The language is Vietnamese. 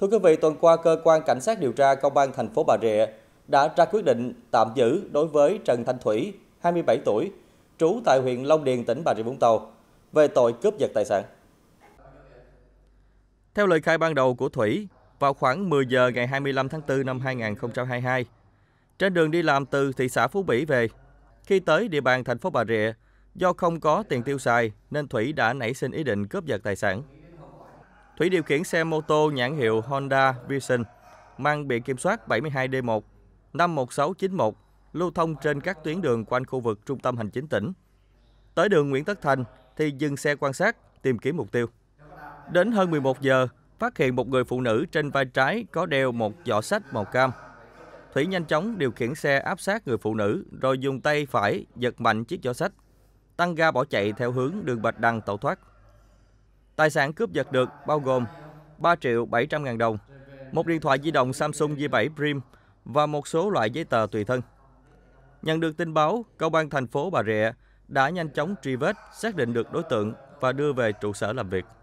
Thưa quý vị, tuần qua cơ quan cảnh sát điều tra công an thành phố Bà Rịa đã ra quyết định tạm giữ đối với Trần Thanh Thủy, 27 tuổi, trú tại huyện Long Điền, tỉnh Bà Rịa Vũng Tàu về tội cướp giật tài sản. Theo lời khai ban đầu của Thủy, vào khoảng 10 giờ ngày 25 tháng 4 năm 2022, trên đường đi làm từ thị xã Phú Mỹ về, khi tới địa bàn thành phố Bà Rịa, do không có tiền tiêu xài nên Thủy đã nảy sinh ý định cướp giật tài sản. Thủy điều khiển xe mô tô nhãn hiệu Honda Vision mang biển kiểm soát 72D1 51691 lưu thông trên các tuyến đường quanh khu vực trung tâm hành chính tỉnh. Tới đường Nguyễn Tất Thành thì dừng xe quan sát, tìm kiếm mục tiêu. Đến hơn 11 giờ, phát hiện một người phụ nữ trên vai trái có đeo một giỏ sách màu cam. Thủy nhanh chóng điều khiển xe áp sát người phụ nữ rồi dùng tay phải giật mạnh chiếc giỏ sách, tăng ga bỏ chạy theo hướng đường Bạch Đằng tẩu thoát. Tài sản cướp giật được bao gồm 3 triệu 700 ngàn đồng, một điện thoại di động Samsung J7 Prime và một số loại giấy tờ tùy thân. Nhận được tin báo, công an thành phố Bà Rịa đã nhanh chóng truy vết, xác định được đối tượng và đưa về trụ sở làm việc.